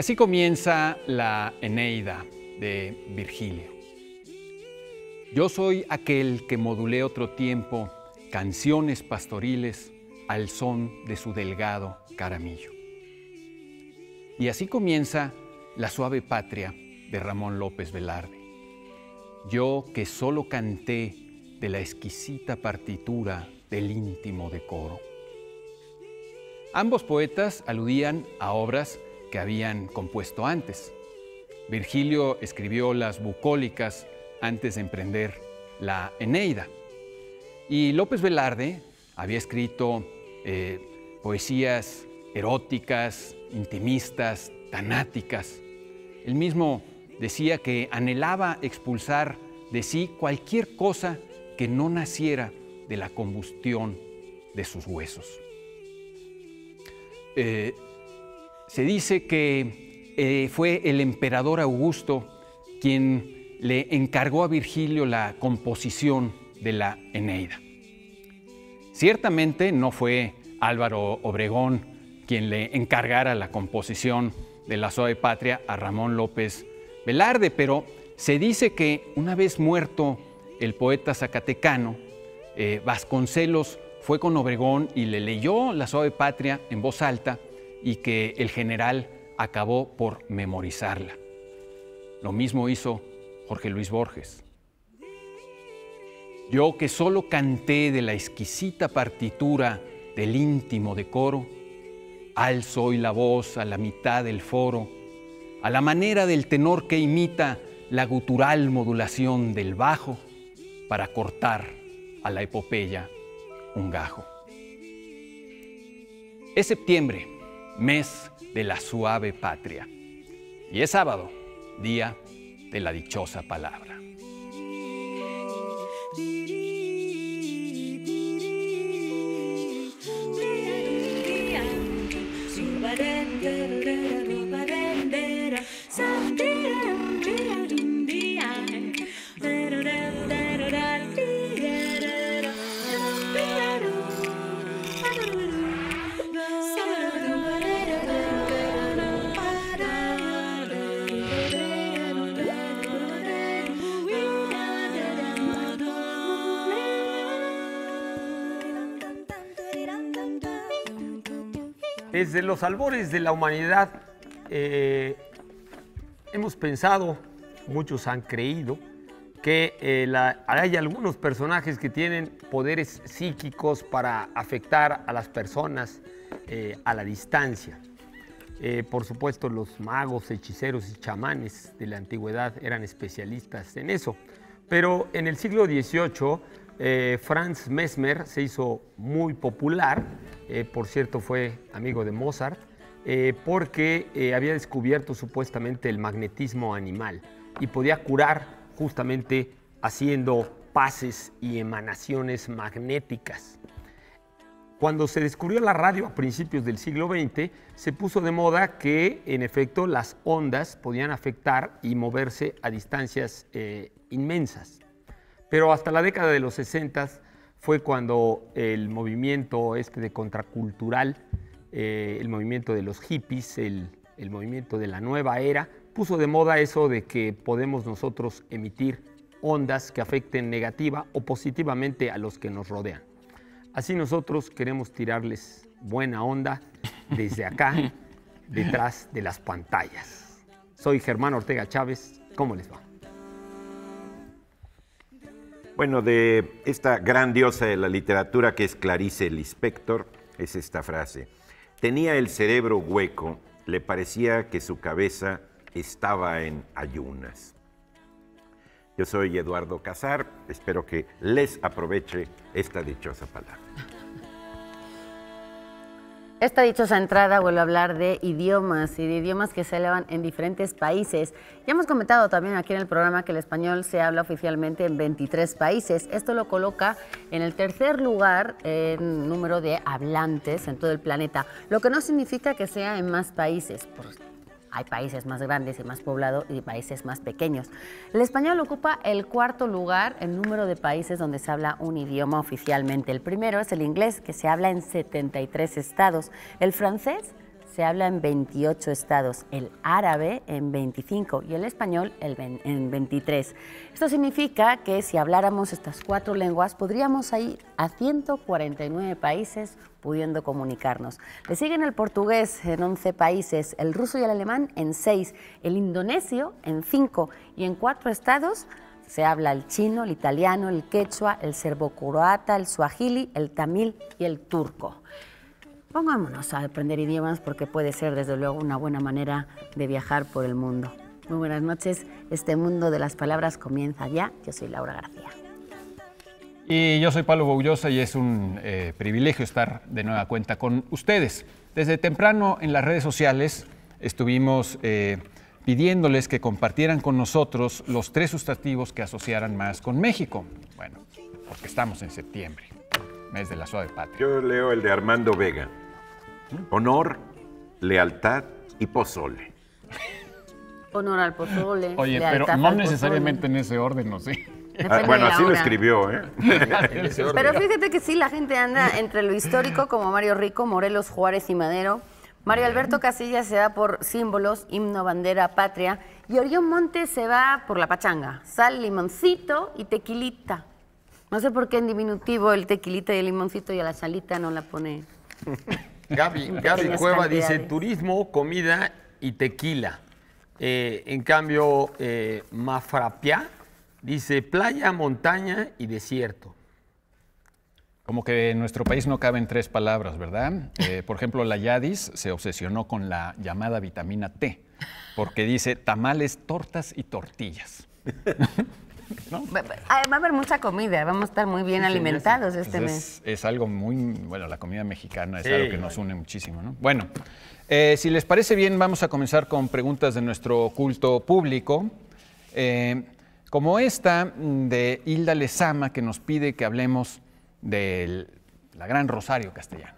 Así comienza la Eneida de Virgilio. Yo soy aquel que modulé otro tiempo canciones pastoriles al son de su delgado caramillo. Y así comienza La suave patria de Ramón López Velarde. Yo que solo canté de la exquisita partitura del íntimo decoro. Ambos poetas aludían a obras que habían compuesto antes. Virgilio escribió las bucólicas antes de emprender la Eneida. Y López Velarde había escrito eh, poesías eróticas, intimistas, tanáticas. Él mismo decía que anhelaba expulsar de sí cualquier cosa que no naciera de la combustión de sus huesos. Eh, se dice que eh, fue el emperador Augusto quien le encargó a Virgilio la composición de la Eneida. Ciertamente no fue Álvaro Obregón quien le encargara la composición de la Suave Patria a Ramón López Velarde, pero se dice que una vez muerto el poeta zacatecano, eh, Vasconcelos fue con Obregón y le leyó La Suave Patria en voz alta y que el general acabó por memorizarla. Lo mismo hizo Jorge Luis Borges. Yo que solo canté de la exquisita partitura del íntimo decoro, alzo hoy la voz a la mitad del foro, a la manera del tenor que imita la gutural modulación del bajo para cortar a la epopeya un gajo. Es septiembre mes de la suave patria. Y es sábado, día de la dichosa palabra. Desde los albores de la humanidad eh, hemos pensado, muchos han creído, que eh, hay algunos personajes que tienen poderes psíquicos para afectar a las personas eh, a la distancia. por supuesto, los magos, hechiceros y chamanes de la antigüedad eran especialistas en eso. Pero en el siglo XVIII, Franz Mesmer se hizo muy popular eh, por cierto fue amigo de Mozart, eh, porque eh, había descubierto supuestamente el magnetismo animal y podía curar justamente haciendo pases y emanaciones magnéticas. Cuando se descubrió la radio a principios del siglo XX, se puso de moda que, en efecto, las ondas podían afectar y moverse a distancias inmensas. Pero hasta la década de los 60 fue cuando el movimiento este de contracultural, eh, el movimiento de los hippies, el, el movimiento de la nueva era, puso de moda eso de que podemos nosotros emitir ondas que afecten negativa o positivamente a los que nos rodean. Así nosotros queremos tirarles buena onda desde acá, detrás de las pantallas. Soy Germán Ortega Chávez, ¿cómo les va? Bueno, de esta grandiosa de la literatura que es Clarice Lispector, es esta frase. Tenía el cerebro hueco, le parecía que su cabeza estaba en ayunas. Yo soy Eduardo Casar, espero que les aproveche esta dichosa palabra. Esta dichosa entrada vuelve a hablar de idiomas y de idiomas que se elevan en diferentes países. Ya hemos comentado también aquí en el programa que el español se habla oficialmente en 23 países. Esto lo coloca en el tercer lugar en número de hablantes en todo el planeta, lo que no significa que sea en más países. Hay países más grandes y más poblados y países más pequeños. El español ocupa el cuarto lugar en número de países donde se habla un idioma oficialmente. El primero es el inglés, que se habla en 73 estados. El francés se habla en 28 estados, el árabe en 25 y el español en 23. Esto significa que si habláramos estas cuatro lenguas podríamos ir a 149 países pudiendo comunicarnos. Le siguen el portugués en 11 países, el ruso y el alemán en 6, el indonesio en 5 y en 4 estados se habla el chino, el italiano, el quechua, el serbo-croata, el suajili, el tamil y el turco. Pongámonos a aprender idiomas porque puede ser desde luego una buena manera de viajar por el mundo. Muy buenas noches, este mundo de las palabras comienza ya. Yo soy Laura García. Y yo soy Pablo Boullosa y es un eh, privilegio estar de nueva cuenta con ustedes. Desde temprano en las redes sociales estuvimos eh, pidiéndoles que compartieran con nosotros los tres sustantivos que asociaran más con México. Bueno, porque estamos en septiembre es de la suave patria. Yo leo el de Armando Vega. Honor, lealtad y pozole. Honor al pozole. Oye, pero no necesariamente en ese orden, no sé. Ah, bueno, así lo escribió, ¿eh? pero fíjate que sí, la gente anda entre lo histórico como Mario Rico, Morelos, Juárez y Madero. Mario Alberto Casillas se va por símbolos, himno, bandera, patria. Y Orión Montes se va por la pachanga, sal, limoncito y tequilita. No sé por qué en diminutivo el tequilita y el limoncito y a la salita no la pone. Gaby, Cueva dice turismo, comida y tequila. Eh, en cambio, eh, Mafrapiá dice playa, montaña y desierto. Como que en nuestro país no caben tres palabras, ¿verdad? Eh, por ejemplo, la Yadis se obsesionó con la llamada vitamina T, porque dice tamales, tortas y tortillas. ¿no? Ah, va a haber mucha comida, vamos a estar muy bien alimentados este pues mes. Es, algo muy, bueno, la comida mexicana es algo que nos une muchísimo, ¿no? Bueno, eh, si les parece bien, vamos a comenzar con preguntas de nuestro culto público. Eh, como esta de Hilda Lezama, que nos pide que hablemos de la gran Rosario Castellanos.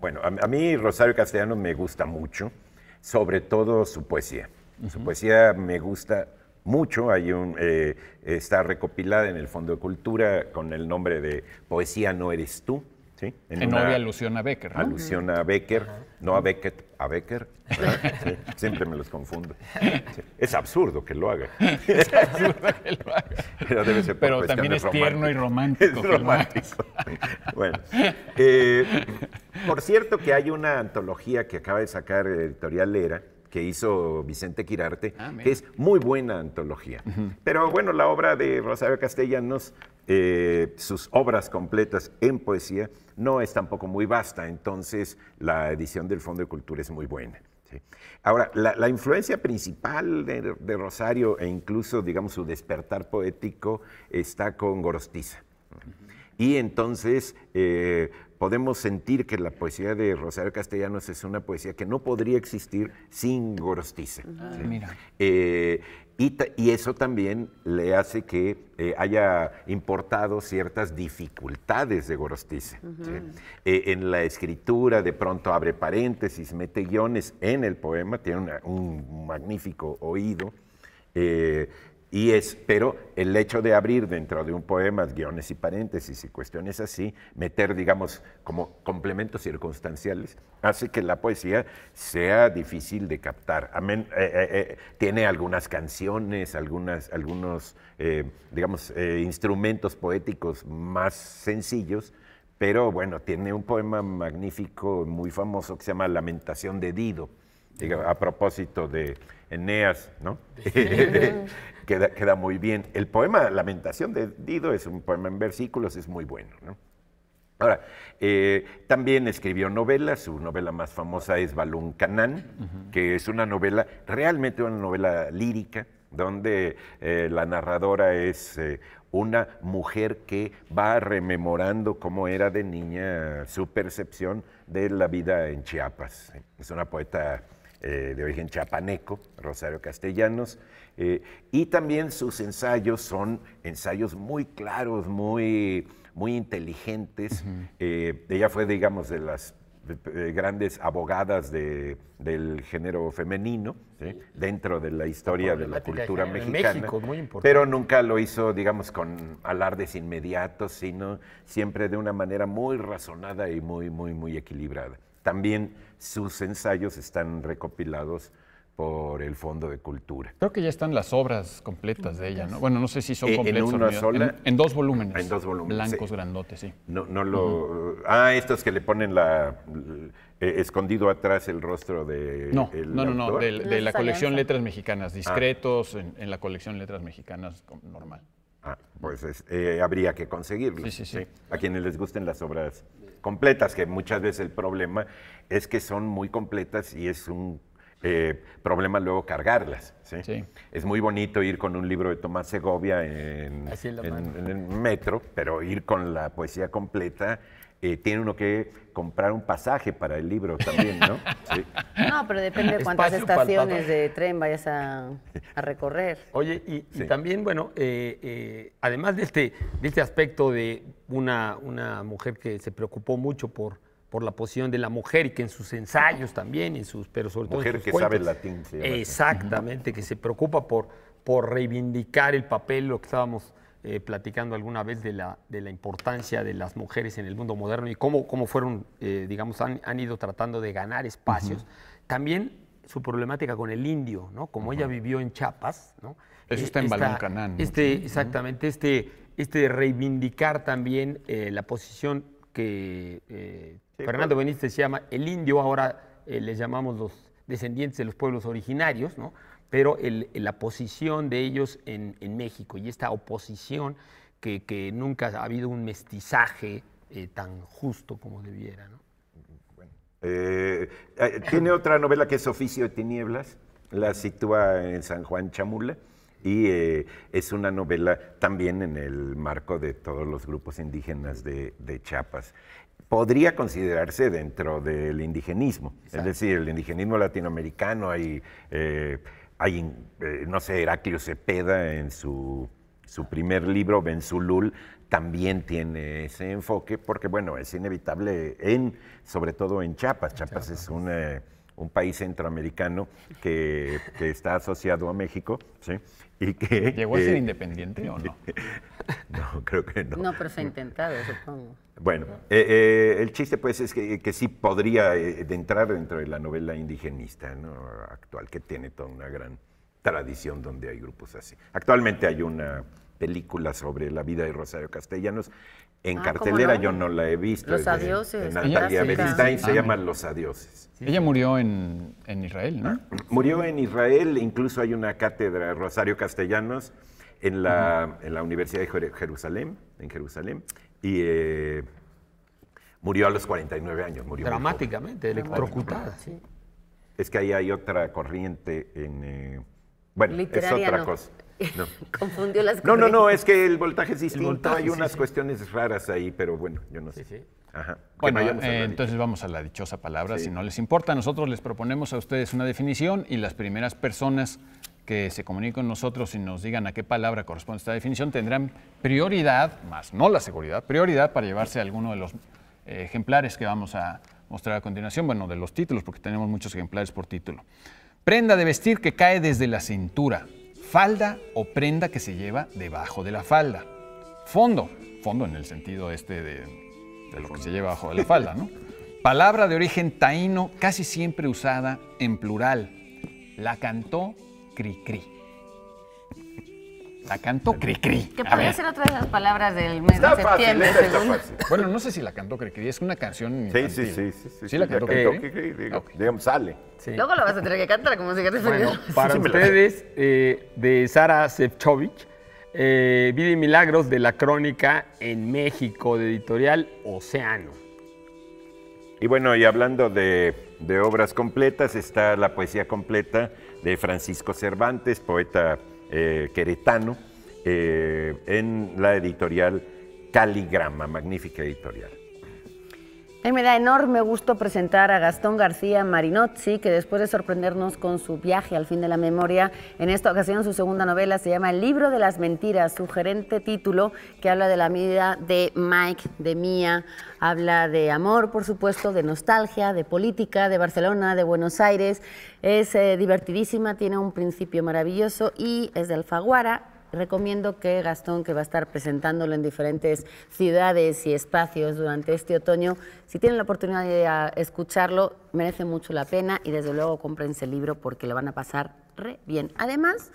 Bueno, a, mí Rosario Castellanos me gusta mucho, sobre todo su poesía. Su poesía me gusta mucho. Hay un, eh, está recopilada en el Fondo de Cultura con el nombre de Poesía no eres tú. ¿sí? En, alusión a Becker. ¿no? Alusión a Becker, no a Beckett, a Becker. siempre me los confundo. Es absurdo que lo haga. Es absurdo que lo haga. Pero, también es tierno y romántico. bueno. Eh, por cierto que hay una antología que acaba de sacar Editorial Lera, que hizo Vicente Quirarte, ah, que es muy buena antología. Pero bueno, la obra de Rosario Castellanos, eh, sus obras completas en poesía, no es tampoco muy vasta, entonces la edición del Fondo de Cultura es muy buena. Ahora, la, influencia principal de, Rosario e incluso, digamos, su despertar poético está con Gorostiza. Y entonces, eh, podemos sentir que la poesía de Rosario Castellanos es una poesía que no podría existir sin Gorostiza. Ah, eh, y, eso también le hace que eh, haya importado ciertas dificultades de Gorostiza. Eh, en la escritura, de pronto abre paréntesis, mete guiones en el poema, tiene un magnífico oído. Y es, pero el hecho de abrir dentro de un poema guiones y paréntesis y cuestiones así, meter, digamos, como complementos circunstanciales, hace que la poesía sea difícil de captar. Eh, eh, eh, tiene algunas canciones, algunas, algunos, digamos, instrumentos poéticos más sencillos, pero bueno, tiene un poema magnífico, muy famoso, que se llama Lamentación de Dido a propósito de Eneas, ¿no? queda, queda, muy bien. El poema Lamentación de Dido es un poema en versículos, es muy bueno, ¿no? Ahora, eh, también escribió novelas, su novela más famosa es Balún Canán, que es una novela, realmente una novela lírica, donde eh, la narradora es eh, una mujer que va rememorando cómo era de niña su percepción de la vida en Chiapas. Es una poeta eh, de origen chapaneco, Rosario Castellanos, eh, y también sus ensayos son ensayos muy claros, muy, muy inteligentes. Eh, ella fue, digamos, de las grandes abogadas del género femenino dentro de la historia de la cultura mexicana. pero nunca lo hizo, digamos, con alardes inmediatos, sino siempre de una manera muy razonada y muy, muy, muy equilibrada. También sus ensayos están recopilados por el Fondo de Cultura. Creo que ya están las obras completas de ella, ¿no? Bueno, no sé si son eh, completas. En una sola. En, dos volúmenes. En dos volúmenes. Blancos, grandotes, sí. No, no lo. Ah, estos que le ponen la. Eh, escondido atrás el rostro de. No, no, no, no, de, la colección Letras Mexicanas, ah. discretos, en, la colección Letras Mexicanas normal. Ah, pues eh, habría que conseguirlo. sí, sí, sí, A quienes les gusten las obras completas, que muchas veces el problema es que son muy completas y es un eh, problema luego cargarlas. Es muy bonito ir con un libro de Tomás Segovia en, en, el metro, pero ir con la poesía completa eh, tiene uno que comprar un pasaje para el libro también, ¿no? No, pero depende de cuántas estaciones de tren vayas a, recorrer. Oye, y, también, bueno, eh, eh, además de este, de este aspecto de una, una mujer que se preocupó mucho por, por la posición de la mujer y que en sus ensayos también, en sus, pero sobre todo en que sabe latín. Exactamente, que se preocupa por, por reivindicar el papel, lo que estábamos eh, platicando alguna vez de la, importancia de las mujeres en el mundo moderno y cómo, fueron, eh, digamos, han, ido tratando de ganar espacios. También su problemática con el indio, ¿no? Como ella vivió en Chiapas, ¿no? Eso eh, está en este, exactamente, este, este reivindicar también la posición que Fernando pues. Benítez se llama el indio, ahora le llamamos los descendientes de los pueblos originarios, ¿no? pero la posición de ellos en, México y esta oposición que, nunca ha habido un mestizaje eh, tan justo como debiera. ¿no? Eh, eh, tiene otra novela que es Oficio de Tinieblas, la sitúa en San Juan Chamula y es una novela también en el marco de todos los grupos indígenas de, Chiapas. Podría considerarse dentro del indigenismo, es decir, el indigenismo latinoamericano hay... Eh, no sé, Heraclio Cepeda en su, su primer libro, Benzulul, también tiene ese enfoque, porque bueno, es inevitable, en, sobre todo en Chiapas. Chiapas, es eh, un país centroamericano que, que, está asociado a México, ¿sí? Y que, ¿Llegó a ser eh, independiente o no? no, creo que no. No, pero se ha intentado, supongo. Bueno, eh, eh, el chiste pues es que, eh, sí podría entrar dentro de la novela indigenista actual, que tiene toda una gran tradición donde hay grupos así. Actualmente hay una película sobre la vida de Rosario Castellanos. En ah, cartelera yo no la he visto. Los adioses. Natalia se ah, llama Los adioses. Ella murió en, Israel, ¿no? Ah, murió en Israel, incluso hay una cátedra de Rosario Castellanos en la, en la Universidad de Jerusalén, en Jerusalén, y eh, murió a los 49 años. Murió Dramáticamente, electrocutada. Sí. Es que ahí hay otra corriente en... Eh, bueno, es otra cosa. No. Confundió las No, no, no, es que el voltaje es distinto. hay unas cuestiones raras ahí, pero bueno, yo no sé. Sí, Ajá. Bueno, eh, entonces vamos a la dichosa palabra, si no les importa. Nosotros les proponemos a ustedes una definición y las primeras personas que se comuniquen con nosotros y nos digan a qué palabra corresponde esta definición, tendrán prioridad, más no la seguridad, prioridad para llevarse alguno de los eh, ejemplares que vamos a mostrar a continuación, bueno, de los títulos, porque tenemos muchos ejemplares por título. Prenda de vestir que cae desde la cintura, falda o prenda que se lleva debajo de la falda. Fondo, fondo en el sentido este de, lo que se lleva debajo de la falda, ¿no? Palabra de origen taíno, casi siempre usada en plural. La cantó cri cri. La cantó cri cri. Que podría ser otra de las palabras del mes de septiembre. Bueno, no sé si la cantó cri cri, es una canción. Sí, sí, sí, sí. Sí, la cantó cri cri. sale. Sí. Luego la vas a tener que cantar como si quieres. Bueno, para ustedes, eh, de Sara Sefcovic. Eh, Vida y Milagros de la Crónica en México, de editorial Océano. Y bueno, y hablando de obras completas, está la poesía completa de Francisco Cervantes, poeta eh, queretano, eh, en la editorial Caligrama, magnífica editorial me da enorme gusto presentar a Gastón García Marinozzi, que después de sorprendernos con su viaje al fin de la memoria, en esta ocasión su segunda novela se llama El libro de las mentiras, sugerente título que habla de la vida de Mike, de Mía, habla de amor, por supuesto, de nostalgia, de política, de Barcelona, de Buenos Aires. Es eh, divertidísima, tiene un principio maravilloso y es de Alfaguara recomiendo que Gastón, que va a estar presentándolo en diferentes ciudades y espacios durante este otoño, si tienen la oportunidad de escucharlo, merece mucho la pena y desde luego cómprense el libro porque le van a pasar re bien. Además,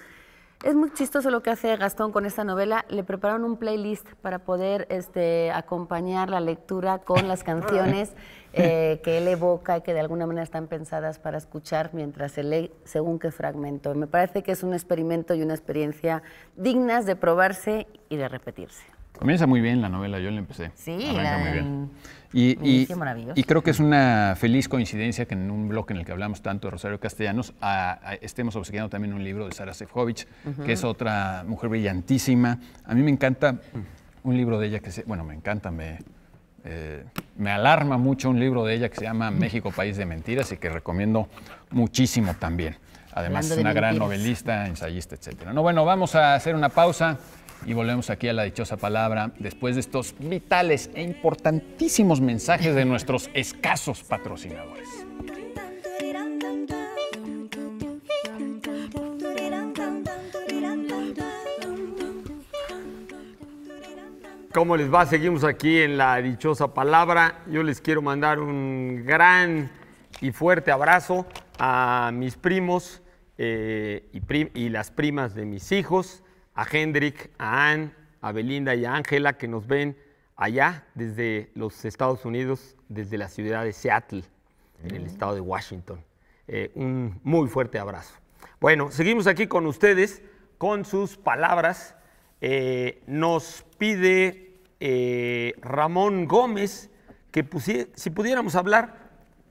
es muy chistoso lo que hace Gastón con esta novela. Le prepararon un playlist para poder este, acompañar la lectura con las canciones eh, que él evoca y que de alguna manera están pensadas para escuchar mientras se lee según qué fragmento. Me parece que es un experimento y una experiencia dignas de probarse y de repetirse. Comienza muy bien la novela, yo la empecé. Sí, la muy bien. Y, y, creo que es una feliz coincidencia que en un blog en el que hablamos tanto de Rosario Castellanos estemos obsequiando también un libro de Sara Sefcovic, que es otra mujer brillantísima. A mí me encanta un libro de ella que, se, bueno, me encanta, me, eh, me alarma mucho un libro de ella que se llama México, País de Mentiras y que recomiendo muchísimo también. Además, es una gran novelista, ensayista, etc. No, bueno, vamos a hacer una pausa y volvemos aquí a la dichosa palabra después de estos vitales e importantísimos mensajes de nuestros escasos patrocinadores. ¿Cómo les va? Seguimos aquí en la dichosa palabra. Yo les quiero mandar un gran y fuerte abrazo a mis primos eh, y, las primas de mis hijos, a Hendrik, a Ann, a Belinda y a Ángela que nos ven allá desde los Estados Unidos, desde la ciudad de Seattle, en el mm. estado de Washington. Eh, un muy fuerte abrazo. Bueno, seguimos aquí con ustedes, con sus palabras eh, nos pide eh, Ramón Gómez que si pudiéramos hablar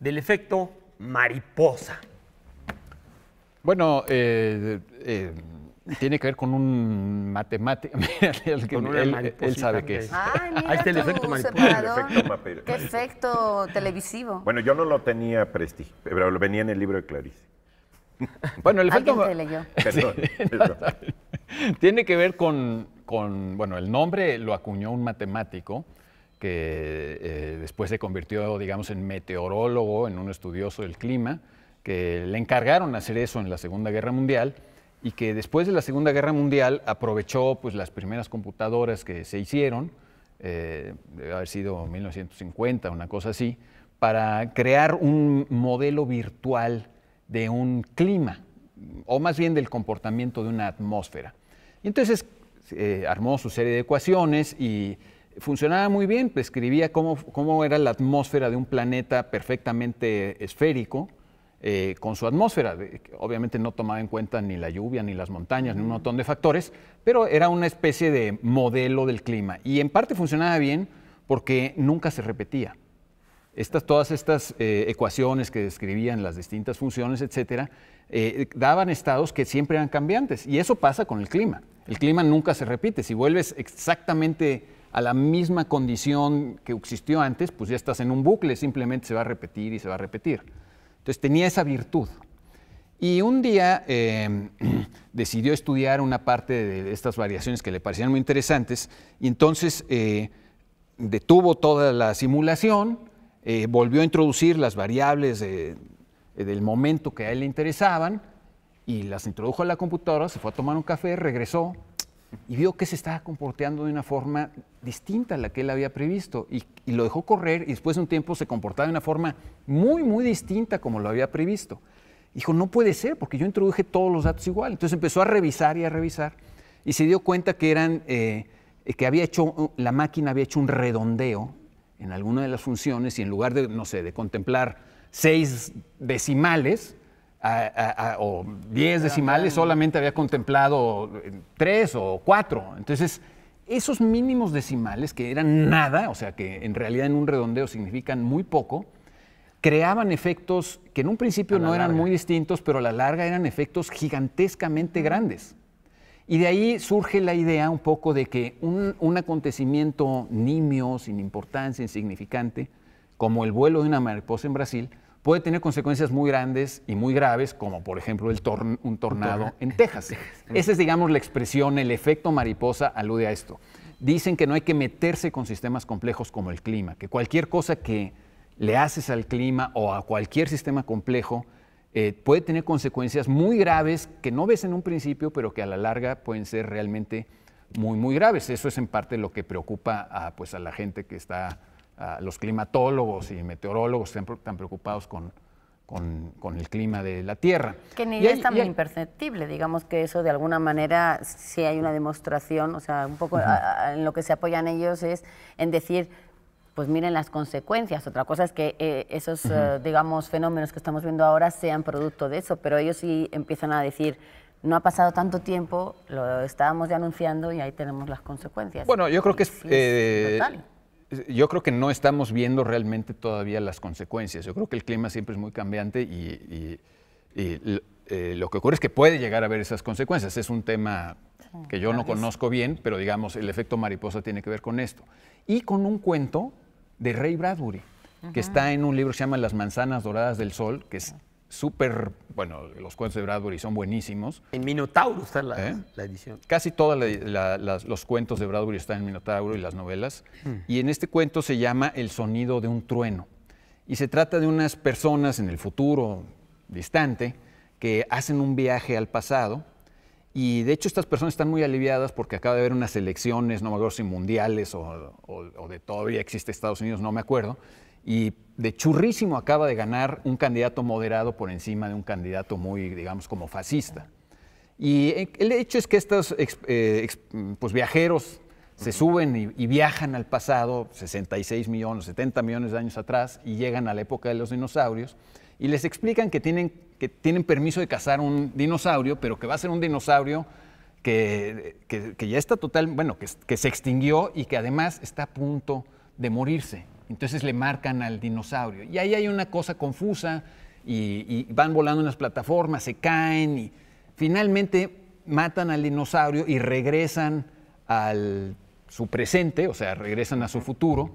del efecto mariposa. Bueno, eh, tiene que ver con un matemático. él, sabe qué es. Ah, Ahí está el efecto mariposa. ¿Qué efecto televisivo? Bueno, yo no lo tenía prestigio, pero lo venía en el libro de Clarice. Bueno, el efecto. Te leyó? perdón. Tiene que ver con, bueno, el nombre lo acuñó un matemático que eh, después se convirtió, digamos, en meteorólogo, en un estudioso del clima, que le encargaron hacer eso en la Segunda Guerra Mundial y que después de la Segunda Guerra Mundial aprovechó pues, las primeras computadoras que se hicieron, eh, debe haber sido 1950, una cosa así, para crear un modelo virtual de un clima, o más bien del comportamiento de una atmósfera. Y entonces eh, armó su serie de ecuaciones y funcionaba muy bien, prescribía cómo, era la atmósfera de un planeta perfectamente esférico. Eh, con su atmósfera. Obviamente no tomaba en cuenta ni la lluvia, ni las montañas, ni un montón de factores, pero era una especie de modelo del clima. Y en parte funcionaba bien porque nunca se repetía. Estas, todas estas eh, ecuaciones que describían las distintas funciones, etcétera, eh, daban estados que siempre eran cambiantes. Y eso pasa con el clima. El clima nunca se repite. Si vuelves exactamente a la misma condición que existió antes, pues ya estás en un bucle, simplemente se va a repetir y se va a repetir. Entonces tenía esa virtud. Y un día em, decidió estudiar una parte de estas variaciones que le parecían muy interesantes y entonces eh, detuvo toda la simulación, eh, volvió a introducir las variables eh, del momento que a él le interesaban y las introdujo a la computadora, se fue a tomar un café, regresó y vio que se estaba comportando de una forma distinta a la que él había previsto y, lo dejó correr y después de un tiempo se comportaba de una forma muy, muy distinta como lo había previsto. Dijo, no puede ser, porque yo introduje todos los datos igual. Entonces empezó a revisar y a revisar y se dio cuenta que eran, eh, que había hecho, la máquina había hecho un redondeo en alguna de las funciones y en lugar de, no sé, de contemplar seis decimales o diez decimales, solamente había contemplado eh, tres o cuatro. Entonces, esos mínimos decimales, que eran nada, o sea, que en realidad en un redondeo significan muy poco, creaban efectos que en un principio no eran muy distintos, pero a la larga eran efectos gigantescamente grandes. Y de ahí surge la idea un poco de que un, acontecimiento nimio, sin importancia, insignificante, como el vuelo de una mariposa en Brasil, puede tener consecuencias muy grandes y muy graves, como por ejemplo el un tornado en Texas. Esa es, digamos, la expresión, el efecto mariposa alude a esto. Dicen que no hay que meterse con sistemas complejos como el clima, que cualquier cosa que le haces al clima o a cualquier sistema complejo eh, puede tener consecuencias muy graves que no ves en un principio, pero que a la larga pueden ser realmente muy, muy graves. Eso es en parte lo que preocupa a, pues, a la gente que está, a los climatólogos y meteorólogos están preocupados con, el clima de la Tierra. Que ni es tan imperceptible, digamos que eso de alguna manera si hay una demostración, o sea, un poco en lo que se apoyan ellos es en decir pues miren las consecuencias. Otra cosa es que eh, esos, eh, digamos, fenómenos que estamos viendo ahora sean producto de eso, pero ellos sí empiezan a decir, no ha pasado tanto tiempo, lo estábamos ya anunciando y ahí tenemos las consecuencias. Bueno, yo creo que eh, es... yo creo que no estamos viendo realmente todavía las consecuencias. Yo creo que el clima siempre es muy cambiante y, lo que ocurre es que puede llegar a haber esas consecuencias. Es un tema que yo no conozco bien, pero digamos, el efecto mariposa tiene que ver con esto. Y con un cuento de Ray Bradbury, que está en un libro que se llama Las manzanas doradas del sol, que es ah. súper, bueno, los cuentos de Bradbury son buenísimos. En Minotauro está la, ¿Eh? edición. Casi todos los cuentos de Bradbury están en Minotauro y las novelas. Hmm. Y en este cuento se llama El sonido de un trueno. Y se trata de unas personas en el futuro distante que hacen un viaje al pasado y de hecho estas personas están muy aliviadas porque acaba de haber unas elecciones, no me acuerdo si mundiales o, o, de todavía existe Estados Unidos, no me acuerdo. Y de churrísimo acaba de ganar un candidato moderado por encima de un candidato muy, digamos, como fascista. Y eh, el hecho es que estos eh, pues, viajeros se suben y, y, viajan al pasado, 66 millones, 70 millones de años atrás, y llegan a la época de los dinosaurios, y les explican que tienen tienen permiso de cazar un dinosaurio, pero que va a ser un dinosaurio que, ya está total, bueno, que, se extinguió y que además está a punto de morirse. Entonces le marcan al dinosaurio. Y ahí hay una cosa confusa y, y, van volando en las plataformas, se caen y finalmente matan al dinosaurio y regresan al su presente, o sea, regresan a su futuro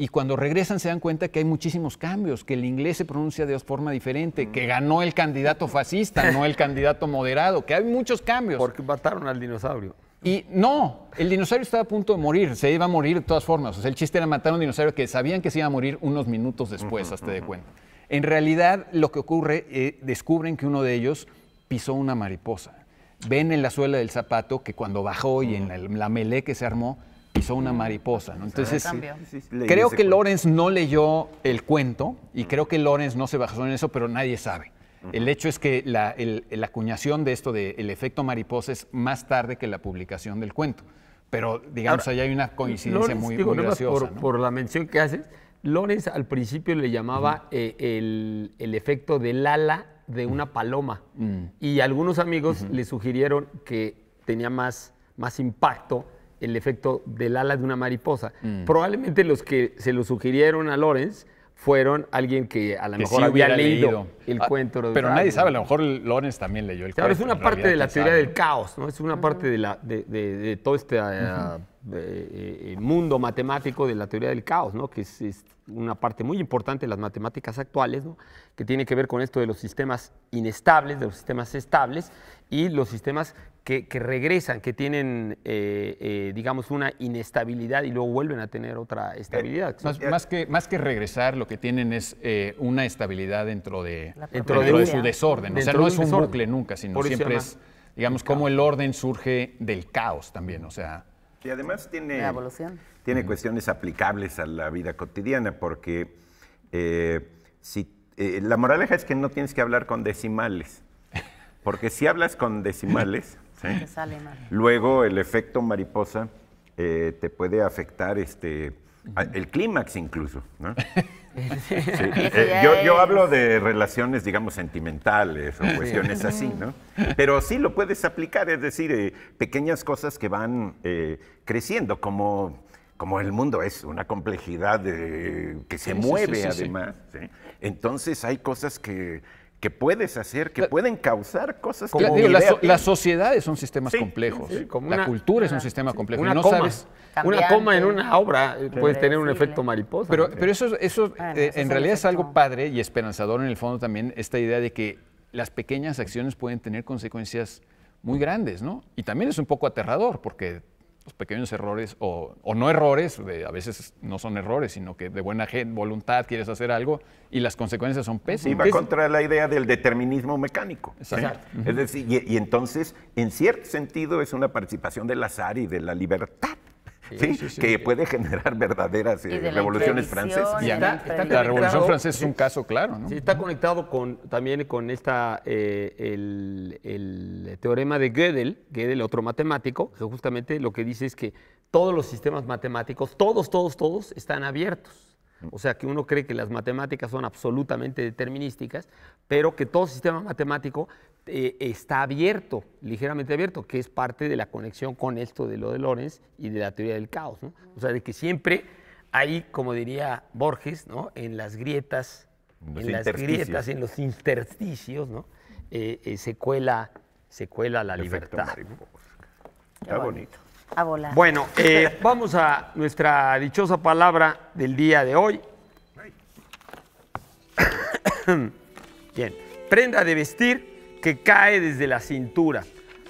y cuando regresan se dan cuenta que hay muchísimos cambios, que el inglés se pronuncia de forma diferente, mm. que ganó el candidato fascista, no el candidato moderado, que hay muchos cambios. Porque mataron al dinosaurio. Y no, el dinosaurio estaba a punto de morir, se iba a morir de todas formas. O sea, el chiste era matar a un dinosaurio que sabían que se iba a morir unos minutos después, hasta de cuenta. En realidad, lo que ocurre, eh, descubren que uno de ellos pisó una mariposa. Ven en la suela del zapato que cuando bajó y en mm. la, la melee que se armó, hizo una mariposa. ¿no? Entonces, creo que Lorenz no leyó el cuento y creo que Lorenz no se basó en eso, pero nadie sabe. El hecho es que la, acuñación de esto del efecto mariposa es más tarde que la publicación del cuento. Pero, digamos, ahí hay una coincidencia muy, graciosa. Por, la mención que haces, Lorenz al principio le llamaba eh, el, efecto del ala de una paloma. Y algunos amigos le sugirieron que tenía más, más impacto el efecto del ala de una mariposa. Mm. Probablemente los que se lo sugirieron a Lorenz fueron alguien que a lo mejor había leído, el ah, cuento. pero nadie sabe, a lo mejor Lorenz también leyó el claro, Es una parte de la teoría del caos, ¿no? es una parte de, la, de, todo este ah, eh, mundo matemático de la teoría del caos, ¿no? que es, una parte muy importante de las matemáticas actuales, ¿no? que tiene que ver con esto de los sistemas inestables, de los sistemas estables y los sistemas que, regresan, que tienen, eh, eh, digamos, una inestabilidad y luego vuelven a tener otra estabilidad. Más, que, regresar, lo que tienen es eh, una estabilidad dentro de, su desorden. o sea, no es un bucle nunca, sino siempre es, digamos, como el orden surge del caos también, o sea... Y además tiene, tiene cuestiones aplicables a la vida cotidiana, porque si la moraleja es que no tienes que hablar con decimales, porque si hablas con decimales, Luego el efecto mariposa eh, te puede afectar este, el clímax incluso. Eh, yo, hablo de relaciones, digamos, sentimentales o cuestiones así, ¿no? Pero sí lo puedes aplicar, es decir, eh, pequeñas cosas que van creciendo, como, como el mundo es una complejidad que se mueve además. Entonces hay cosas que que puedes hacer, que pueden causar cosas como... las sociedades son sistemas complejos, la cultura es un ah, sistema complejo. Una, no coma, sabes, una coma en una obra eh, puede tener un efecto mariposa. Pero, eso, eso eh, en realidad es algo padre y esperanzador en el fondo también, esta idea de que las pequeñas acciones pueden tener consecuencias muy grandes, ¿no? Y también es un poco aterrador porque los pues, pequeños errores o, no errores, a veces no son errores, sino que de buena voluntad quieres hacer algo y las consecuencias son pésimas. Y va contra la idea del determinismo mecánico. Exacto. Es decir, y, entonces, en cierto sentido, es una participación del azar y de la libertad que puede generar verdaderas eh, revoluciones francesas. la revolución francesa es un caso claro, está conectado con, también con esta, eh, el, el, teorema de Gödel, Gödel, otro matemático, que justamente lo que dice es que todos los sistemas matemáticos, todos, todos, todos, están abiertos. Mm. O sea, que uno cree que las matemáticas son absolutamente determinísticas, pero que todo sistema matemático eh, está abierto, ligeramente abierto, que es parte de la conexión con esto de lo de Lorenz y de la teoría del caos. O sea, de que siempre hay, como diría Borges, ¿no? en las grietas, en las grietas, en los intersticios, ¿no? Eh, eh, se, cuela, la libertad. Está bonito. A volar. Bueno, vamos a nuestra dichosa palabra del día de hoy. Bien, prenda de vestir que cae desde la cintura,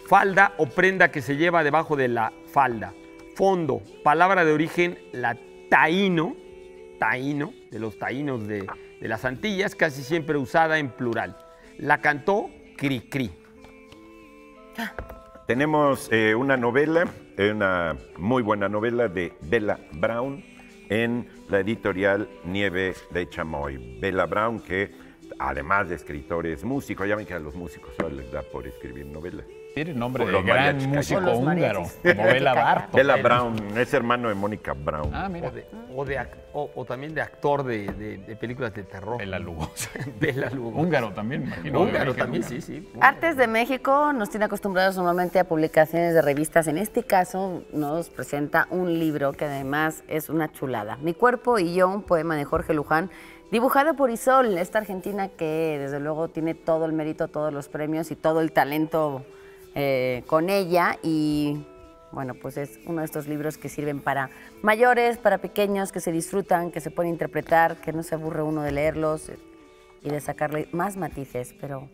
falda o prenda que se lleva debajo de la falda, fondo, palabra de origen la taíno, taíno, de los taínos de, las Antillas, casi siempre usada en plural. La cantó Cricri. Tenemos eh, una novela, eh, una muy buena novela de Bella Brown en la editorial Nieve de Chamoy. Bella Brown que además de escritores, músicos, Ya ven que a los músicos solo les da por escribir novelas. Tiene nombre de gran músico húngaro, como Bela Bela Brown, es hermano de Mónica Brown. Ah, mira. O, también de actor de, películas de terror. Bela Lugosa. Bela Húngaro también, imagino. Húngaro también, sí, sí. Artes de México nos tiene acostumbrados normalmente a publicaciones de revistas. En este caso nos presenta un libro que además es una chulada. Mi cuerpo y yo, un poema de Jorge Luján, Dibujado por Isol, esta argentina que desde luego tiene todo el mérito, todos los premios y todo el talento eh, con ella. Y bueno, pues es uno de estos libros que sirven para mayores, para pequeños, que se disfrutan, que se pueden interpretar, que no se aburre uno de leerlos y de sacarle más matices, pero...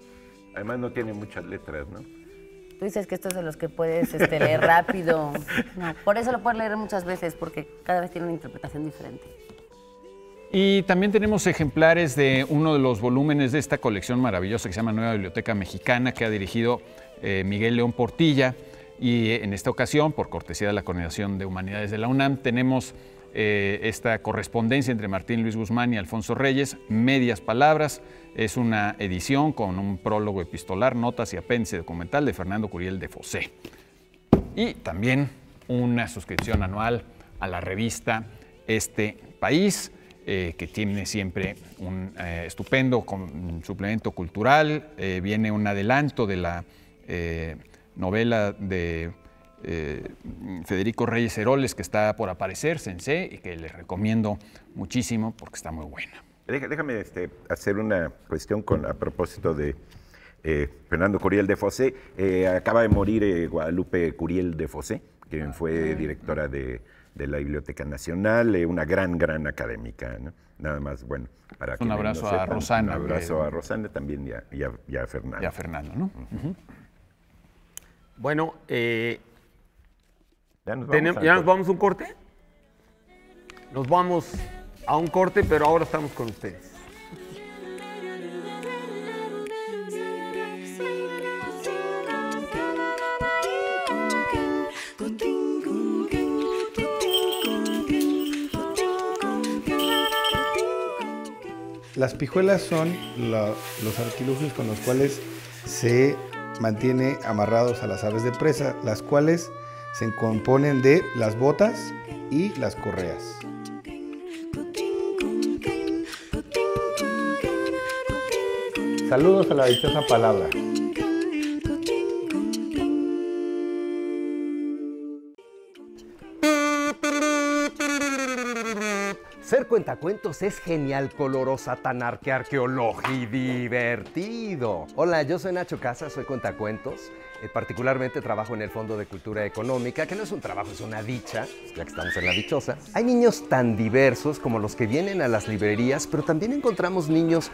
Además no tiene muchas letras, ¿no? Tú dices que estos es de los que puedes este, leer rápido. por eso lo puedes leer muchas veces, porque cada vez tiene una interpretación diferente. Y también tenemos ejemplares de uno de los volúmenes de esta colección maravillosa que se llama Nueva Biblioteca Mexicana, que ha dirigido eh, Miguel León Portilla. Y eh, en esta ocasión, por cortesía de la Coordinación de Humanidades de la UNAM, tenemos eh, esta correspondencia entre Martín Luis Guzmán y Alfonso Reyes, Medias Palabras. Es una edición con un prólogo epistolar, notas y apéndice documental de Fernando Curiel de Fossé. Y también una suscripción anual a la revista Este País. Eh, que tiene siempre un eh, estupendo suplemento cultural. Eh, viene un adelanto de la novela de Federico Reyes Heroles que está por aparecer, Sensei, y que les recomiendo muchísimo porque está muy buena. Déjame este, hacer una cuestión a propósito de Fernando Curiel de Fosé. acaba de morir Guadalupe Curiel de Fosé, quien fue directora de de la Biblioteca Nacional, eh, una gran, gran académica. Nada más, bueno, para un abrazo a Rosana. Un abrazo eh, a Rosana también y a, Fernando. Y a Fernando, ¿no? Bueno, vamos eh, ¿ya nos vamos a un corte? Nos vamos a un corte, pero ahora estamos con ustedes. Las pijuelas son los artilugios con los cuales se mantiene amarrados a las aves de presa, las cuales se componen de las botas y las correas. Saludos a la dichosa palabra. cuentacuentos es genial, colorosa, tan arqueología y divertido. Hola, yo soy Nacho Casas, soy cuentacuentos. Eh, particularmente trabajo en el Fondo de Cultura Económica, que no es un trabajo, es una dicha, pues ya que estamos en la dichosa. Hay niños tan diversos como los que vienen a las librerías, pero también encontramos niños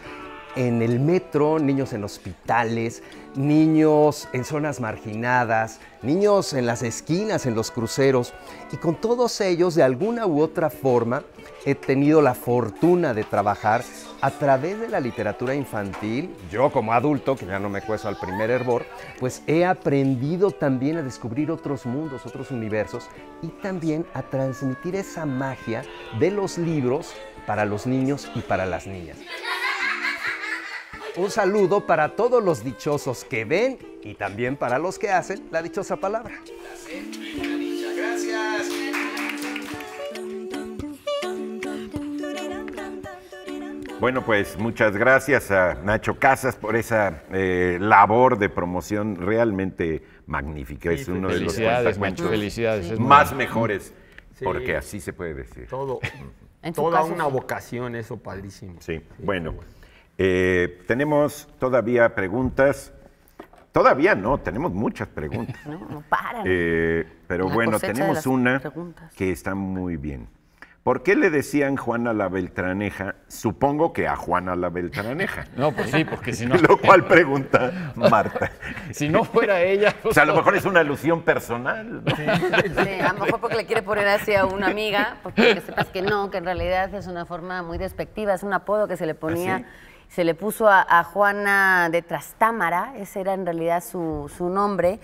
en el metro, niños en hospitales, niños en zonas marginadas, niños en las esquinas, en los cruceros. Y con todos ellos, de alguna u otra forma, he tenido la fortuna de trabajar a través de la literatura infantil. Yo como adulto, que ya no me cueso al primer hervor, pues he aprendido también a descubrir otros mundos, otros universos y también a transmitir esa magia de los libros para los niños y para las niñas. Un saludo para todos los dichosos que ven y también para los que hacen la dichosa palabra. Gracias. Bueno, pues muchas gracias a Nacho Casas por esa eh, labor de promoción realmente magnífica. es uno de los felicidades, más mejores, porque así se puede decir. Todo, mm, toda una vocación, eso padrísimo. sí, bueno. Eh, tenemos todavía preguntas. Todavía no, tenemos muchas preguntas. No, no eh, pero bueno, tenemos una que está muy bien. ¿Por qué le decían Juana la Beltraneja? Supongo que a Juana la Beltraneja. No, pues sí, porque si no. Lo cual pregunta Marta. si no fuera ella. O sea, a lo mejor es una alusión personal. a lo mejor porque le quiere poner así a una amiga, porque que sepas que no, que en realidad es una forma muy despectiva, es un apodo que se le ponía. ¿Ah, se le puso a, Juana de Trastámara, ese era en realidad su, su nombre.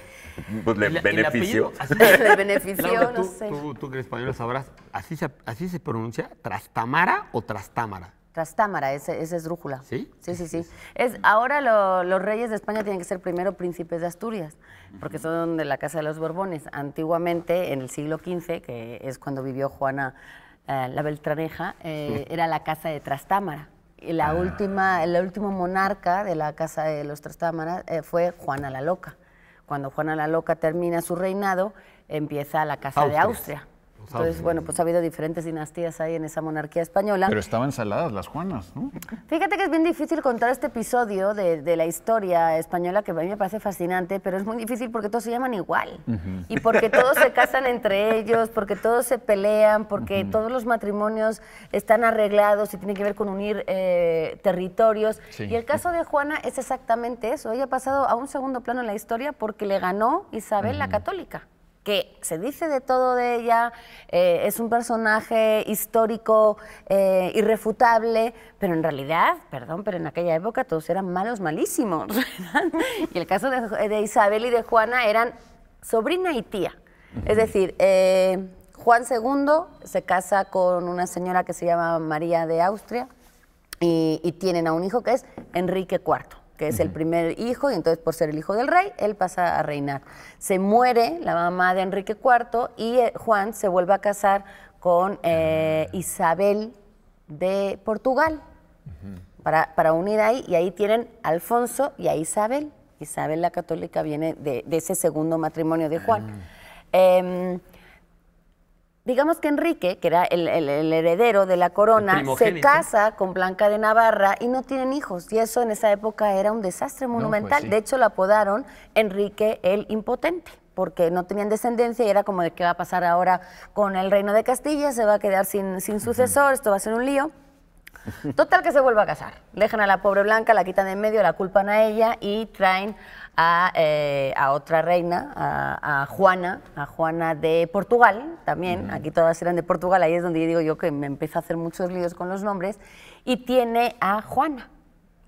Pues le benefició. le benefició, no sé. Tú, que eres español sabrás, ¿así se, ¿así se pronuncia? ¿Trastámara o Trastámara? Trastámara, ese, es Rújula. ¿Sí? Sí, sí, sí. Es, ahora los reyes de España tienen que ser primero príncipes de Asturias, porque son de la Casa de los Borbones. Antiguamente, en el siglo XV, que es cuando vivió Juana eh, la Beltraneja, eh, era la Casa de Trastámara. Y la ah. última, el último monarca de la casa de los tres eh, fue Juana la Loca. Cuando Juana la Loca termina su reinado, empieza la casa de Austria. Entonces, bueno, pues ha habido diferentes dinastías ahí en esa monarquía española. Pero estaban saladas las Juanas, ¿no? Fíjate que es bien difícil contar este episodio de, la historia española, que a mí me parece fascinante, pero es muy difícil porque todos se llaman igual. Y porque todos se casan entre ellos, porque todos se pelean, porque todos los matrimonios están arreglados y tienen que ver con unir eh, territorios. Y el caso de Juana es exactamente eso. Ella ha pasado a un segundo plano en la historia porque le ganó Isabel la Católica que se dice de todo de ella, eh, es un personaje histórico, eh, irrefutable, pero en realidad, perdón, pero en aquella época todos eran malos, malísimos. y el caso de, Isabel y de Juana eran sobrina y tía. Es decir, eh, Juan II se casa con una señora que se llama María de Austria y tienen a un hijo que es Enrique IV que es el primer hijo, y entonces por ser el hijo del rey, él pasa a reinar. Se muere la mamá de Enrique IV y eh, Juan se vuelve a casar con eh, ah. Isabel de Portugal, para, para, unir ahí, y ahí tienen a Alfonso y a Isabel. Isabel la católica viene de, ese segundo matrimonio de Juan. Ah. Em, digamos que Enrique, que era el, heredero de la corona, se casa con Blanca de Navarra y no tienen hijos. Y eso en esa época era un desastre pues monumental. De hecho, la apodaron Enrique el Impotente porque no tenían descendencia y era como de qué va a pasar ahora con el reino de Castilla, se va a quedar sin, sucesor, esto va a ser un lío. Total que se vuelva a casar. Dejan a la pobre Blanca, la quitan de en medio, la culpan a ella y traen eh, a, otra reina, a, Juana, a Juana de Portugal también, aquí todas eran de Portugal, ahí es donde yo digo yo que me empiezo a hacer muchos líos con los nombres, y tiene a Juana,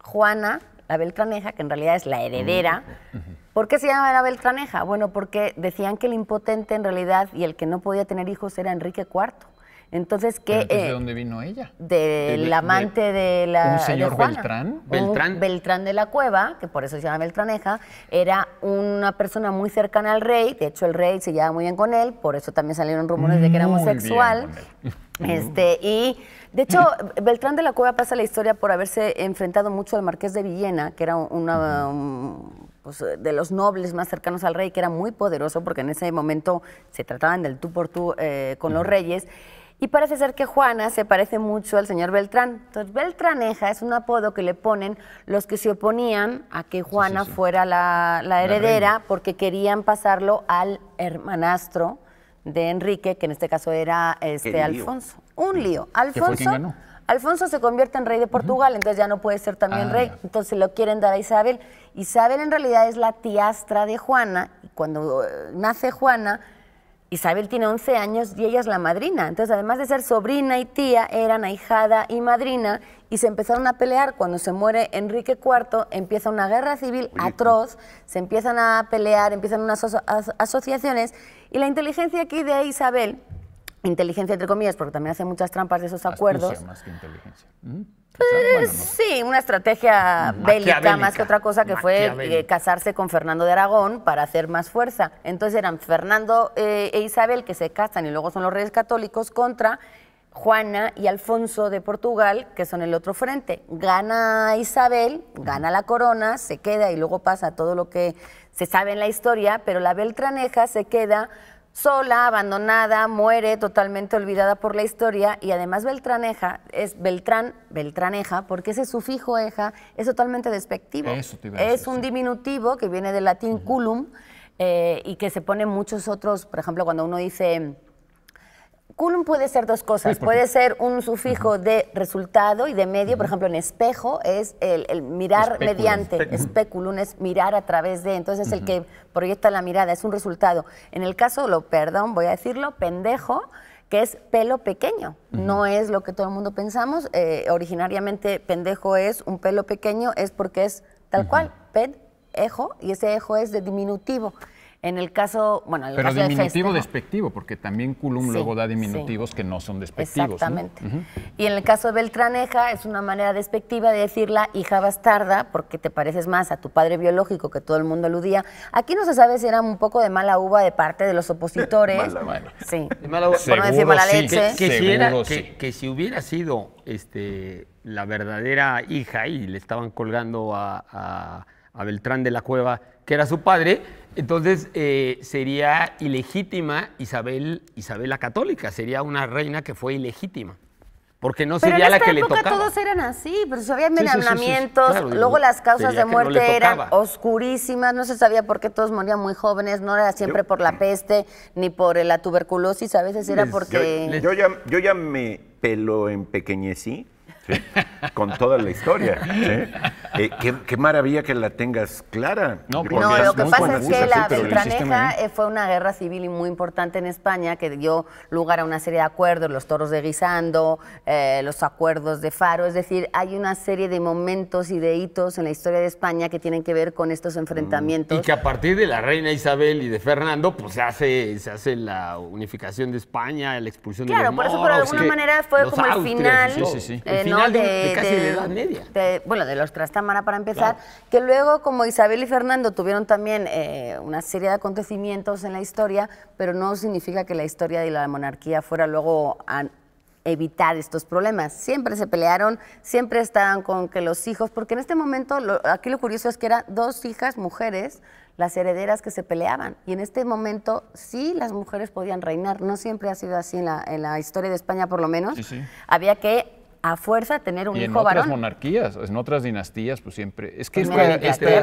Juana la Beltraneja, que en realidad es la heredera. ¿Por qué se llama la Beltraneja? Bueno, porque decían que el impotente en realidad y el que no podía tener hijos era Enrique IV. Entonces, ¿qué? ¿De eh? dónde vino ella? Del amante de, la. ¿Un señor Beltrán? Beltrán. de la Cueva, que por eso se llama Beltraneja, era una persona muy cercana al rey. De hecho, el rey se llevaba muy bien con él, por eso también salieron rumores de que era homosexual. Este, y de hecho, Beltrán de la Cueva pasa la historia por haberse enfrentado mucho al marqués de Villena, que era una, um, pues, de los nobles más cercanos al rey, que era muy poderoso, porque en ese momento se trataban del tú por tú eh, con los reyes. Y parece ser que Juana se parece mucho al señor Beltrán. Entonces, Beltraneja es un apodo que le ponen los que se oponían a que Juana fuera la, heredera porque querían pasarlo al hermanastro de Enrique, que en este caso era este Alfonso. Un lío. Alfonso. Alfonso se convierte en rey de Portugal, entonces ya no puede ser también ah, rey, entonces lo quieren dar a Isabel. Isabel en realidad es la tiastra de Juana, y cuando eh, nace Juana, Isabel tiene 11 años y ella es la madrina. Entonces, además de ser sobrina y tía, eran ahijada y madrina y se empezaron a pelear. Cuando se muere Enrique IV, empieza una guerra civil atroz, se empiezan a pelear, empiezan unas asociaciones y la inteligencia aquí de Isabel, inteligencia entre comillas, porque también hace muchas trampas de esos acuerdos. Mm. Eh, sí, una estrategia bélica más que otra cosa que fue eh, casarse con Fernando de Aragón para hacer más fuerza. Entonces eran Fernando eh, e Isabel que se casan y luego son los reyes católicos contra Juana y Alfonso de Portugal, que son el otro frente. Gana Isabel, gana la corona, se queda y luego pasa todo lo que se sabe en la historia, pero la Beltraneja se queda sola, abandonada, muere totalmente olvidada por la historia y además Beltraneja es Beltrán, Beltraneja, porque ese sufijo eja es totalmente despectivo. es un diminutivo que viene del latín culum eh, y que se pone en muchos otros, por ejemplo, cuando uno dice Culum puede ser dos cosas. Puede ser un sufijo de resultado y de medio. Por ejemplo, en espejo es el, mirar mediante. Especulum. es mirar a través de. Entonces es el que proyecta la mirada, es un resultado. En el caso, lo perdón, voy a decirlo, pendejo que es pelo pequeño. No es lo que todo el mundo pensamos. Eh, originariamente, pendejo es un pelo pequeño, es porque es tal cual, ped, ejo, y ese ejo es de diminutivo. En el caso, bueno, el Pero caso diminutivo despectivo, porque también Culum luego da diminutivos que no son despectivos. Exactamente. Y en el caso de Beltraneja es una manera despectiva de decir hija bastarda, porque te pareces más a tu padre biológico que todo el mundo aludía. Aquí no se sabe si era un poco de mala uva de parte de los opositores. mala, mala. Sí. De mala uva. Seguro, mala leche. Que, si hubiera sido este, la verdadera hija y le estaban colgando a Beltrán de la Cueva, que era su padre entonces eh, sería ilegítima Isabel, Isabel la Católica, sería una reina que fue ilegítima. Porque no sería la que le tocaba. todos eran así, pero si había envenenamientos, luego las causas de muerte eran oscurísimas, no se sabía por qué todos morían muy jóvenes, no era siempre por la peste ni por la tuberculosis, a veces era porque... Yo, ya, yo ya me pelo empequeñecí con toda la historia. Eh, qué, maravilla que la tengas clara. No, lo que pasa es que la Beltraneja fue una guerra civil y muy importante en España que dio lugar a una serie de acuerdos, los toros de Guisando, eh, los acuerdos de Faro, es decir, hay una serie de momentos y de hitos en la historia de España que tienen que ver con estos mm. enfrentamientos. Y que a partir de la reina Isabel y de Fernando, pues se hace, se hace la unificación de España, la expulsión de los Claro, por eso por alguna manera fue como final, eh, el final de, casi de, edad media. bueno, de los Trastámara para empezar, que luego como Isabel y Fernando tuvieron también eh, una serie de acontecimientos en la historia, pero no significa que la historia de la monarquía fuera luego a, evitar estos problemas. Siempre se pelearon, siempre estaban con que los hijos, porque en este momento, aquí lo curioso es que eran dos hijas mujeres las herederas que se peleaban. Y en este momento sí las mujeres podían reinar, no siempre ha sido así en la, en la historia de España por lo menos. Sí, sí. Había que a fuerza tener un hijo varón. En otras monarquías, en otras dinastías, pues siempre. Es que este,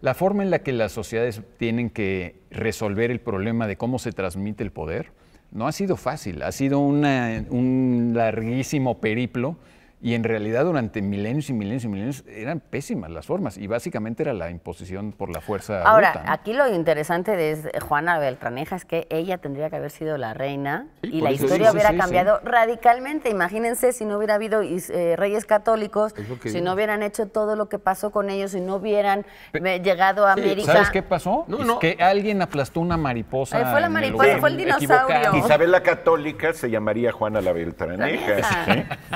la forma en la que las sociedades tienen que resolver el problema de cómo se transmite el poder no ha sido fácil, ha sido un larguísimo periplo y en realidad durante milenios y milenios y milenios eran pésimas las formas y básicamente era la imposición por la fuerza. Ahora, aquí lo interesante de eh, Juana Beltraneja es que ella tendría que haber sido la reina y la historia hubiera cambiado radicalmente. Imagínense si no hubiera habido eh, reyes católicos, si no hubieran hecho todo lo que pasó con ellos, si no hubieran eh, llegado a América. ¿Sabes qué pasó? que alguien aplastó una mariposa. fue la mariposa, fue el dinosaurio. Isabel la Católica se llamaría Juana la Beltraneja.